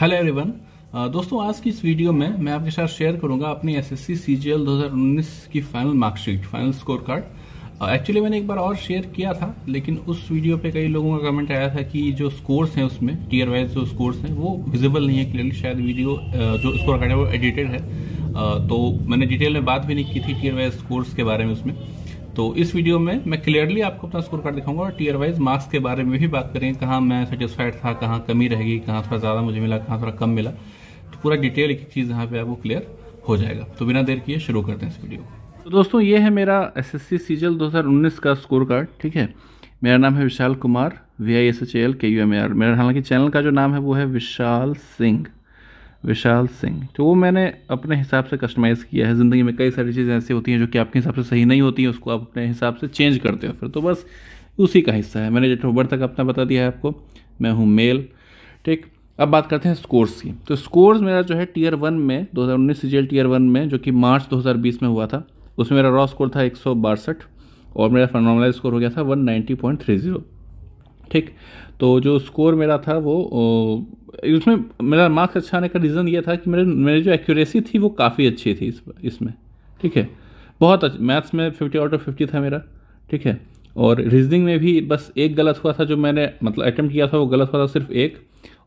hello everyone uh, दोस्तों आज की इस वीडियो में मैं आपके साथ शेयर करूंगा अपनी एसएससी सीजीएल 2019 की final marksheet final score card actually मैंने एक बार और शेयर किया था लेकिन उस वीडियो पे कई लोगों का कमेंट आया था कि जो स्कोर्स हैं उसमें टीयर वाइज जो स्कोर्स हैं वो विजिबल नहीं है क्लियरली शायद वीडियो uh, जो स्कोर कार्ड है वो एडिटेड है uh, तो मैंने डिटेल में बात भी नहीं की थी टीयर वाइज स्कोर्स के बारे में उसमें तो इस वीडियो में मैं क्लियरली आपको अपना स्कोर कार्ड दिखाऊंगा और टीयर वाइज मार्क्स के बारे में भी बात करेंगे कहाँ मैं सेटिस्फाइड था कहाँ कमी रहेगी कहाँ थोड़ा ज़्यादा मुझे मिला कहाँ थोड़ा कम मिला तो पूरा डिटेल एक चीज़ यहाँ पे आपको क्लियर हो जाएगा तो बिना देर किए शुरू करते हैं इस वीडियो को तो दोस्तों ये है मेरा एस एस सी सीजल दो का स्कोर कार्ड ठीक है मेरा नाम है Vishal Kumar V I S H A L K U M A R हालांकि चैनल का जो नाम है वो है विशाल सिंह विशाल सिंह तो वो मैंने अपने हिसाब से कस्टमाइज़ किया है ज़िंदगी में कई सारी चीज़ें ऐसी होती हैं जो कि आपके हिसाब से सही नहीं होती हैं उसको आप अपने हिसाब से चेंज करते हो फिर तो बस उसी का हिस्सा है मैंने डेट तक अपना बता दिया है आपको मैं हूँ मेल ठीक अब बात करते हैं स्कोर्स की तो स्कोर्स मेरा जो है टीयर वन में 2019 सीजीएल टीयर वन में जो कि मार्च 2020 में हुआ था उसमें मेरा रॉ स्कोर था एक और मेरा फनॉमलाइज स्कोर हो गया था वन ठीक तो जो स्कोर मेरा था वो इसमें मेरा मार्क्स अच्छा आने का रीज़न ये था कि मेरे मेरी जो एक्यूरेसी थी वो काफ़ी अच्छी थी इस इसमें ठीक है बहुत अच्छा मैथ्स में फिफ्टी आउट ऑफ फिफ्टी था मेरा ठीक है और रीजनिंग में भी बस एक गलत हुआ था जो मैंने मतलब अटैम्प्ट किया था वो गलत हुआ था सिर्फ एक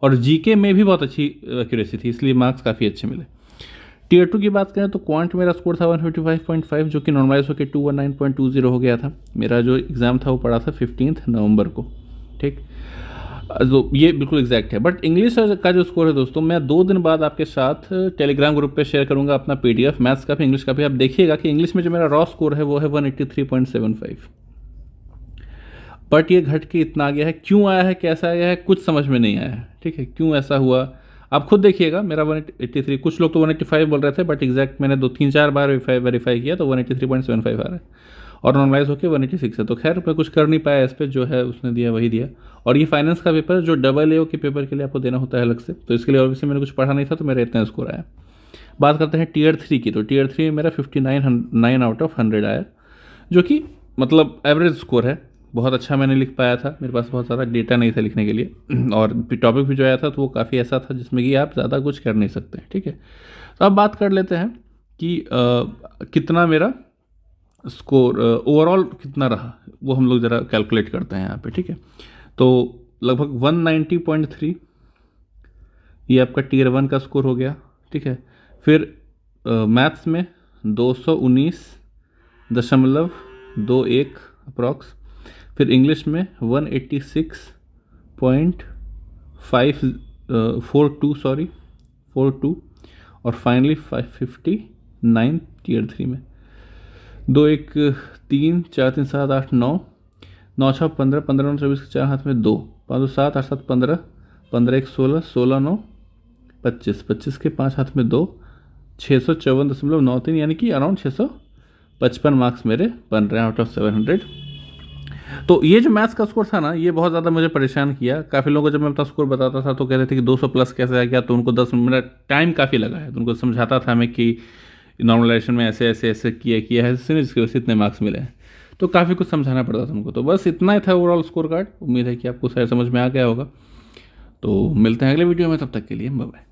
और जीके में भी बहुत अच्छी एक्यूरेसी थी इसलिए मार्क्स काफ़ी अच्छे मिले टीयर टू की बात करें तो क्वांट मेरा स्कोर था 155.5 जो कि नॉर्मलाइज होकर 219.20 हो गया था मेरा जो एग्ज़ाम था वो पड़ा था फिफ्टीन नवंबर को ठीक तो ये बिल्कुल एग्जैक्ट है बट इंग्लिश का जो स्कोर है दोस्तों मैं दो दिन बाद आपके साथ टेलीग्राम uh, ग्रुप पे शेयर करूंगा अपना पीडीएफ मैथ्स का भी इंग्लिश का भी आप देखिएगा कि इंग्लिश में जो मेरा रॉ स्कोर है वो है फाइव बट ये घट के इतना आ गया है क्यों आया है कैसा आया है कुछ समझ में नहीं आया है ठीक है क्यों ऐसा हुआ आप खुद देखिएगा मेरा थ्री कुछ लोग तो फाइव बोल रहे थे बट एग्जैक्ट मैंने दो तीन चार बार वेरीफाई किया तो फाइव आ रहा है और नॉर्मलाइज होकर वन एटी सिक्स है तो खैर मैं कुछ कर नहीं पाया इस पर जो है उसने दिया वही दिया और ये फाइनेंस का पेपर जो डबल ए के पेपर के लिए आपको देना होता है अलग से तो इसके लिए ऑब्वियसली मैंने कुछ पढ़ा नहीं था तो मेरा इतना स्कोर आया बात करते हैं टीयर थ्री की तो टीयर थ्री में मेरा fifty nine nine out of hundred आया जो कि मतलब एवरेज स्कोर है बहुत अच्छा मैंने लिख पाया था मेरे पास बहुत सारा डेटा नहीं था लिखने के लिए और टॉपिक भी जो आया था तो वो काफ़ी ऐसा था जिसमें कि आप ज़्यादा कुछ कर नहीं सकते ठीक है तो अब बात कर लेते हैं कि आ, कितना मेरा स्कोर ओवरऑल uh, कितना रहा वो हम लोग ज़रा कैलकुलेट करते हैं यहाँ पे ठीक है तो लगभग 190.3 ये आपका टीयर वन का स्कोर हो गया ठीक है फिर मैथ्स uh, में दो सौ उन्नीस दशमलव दो एक अप्रॉक्स फिर इंग्लिश में one eighty six point five four two sorry four two और finally five fifty nine tier three में दो एक तीन चार तीन सात आठ नौ नौ छः पंद्रह पंद्रह नौ चौबीस के चार हाथ में दो पाँच दो सात आठ सात पंद्रह पंद्रह एक सोलह सोलह नौ पच्चीस पच्चीस के पाँच हाथ में दो छः सौ चौवन दशमलव नौ तीन यानी कि अराउंड छः सौ पचपन मार्क्स मेरे बन रहे हैं आउट ऑफ सेवन हंड्रेड तो ये जो मैथ्स का स्कोर था ना ये बहुत ज़्यादा मुझे परेशान किया काफ़ी लोगों को जब मैं अपना स्कोर बताता था तो कहते थे कि 200 प्लस कैसे आ गया तो उनको 10 मिनट टाइम काफ़ी लगा है तो उनको समझाता था मैं कि नॉर्मलाइजेशन में ऐसे ऐसे ऐसे किया किया है इसने जिसकी वजह से इतने मार्क्स मिले हैं तो काफ़ी कुछ समझाना पड़ता था तुमको तो बस इतना ही था ओवरऑल स्कोर कार्ड उम्मीद है कि आपको सारे समझ में आ गया होगा तो मिलते हैं अगले वीडियो में तब तक के लिए बाय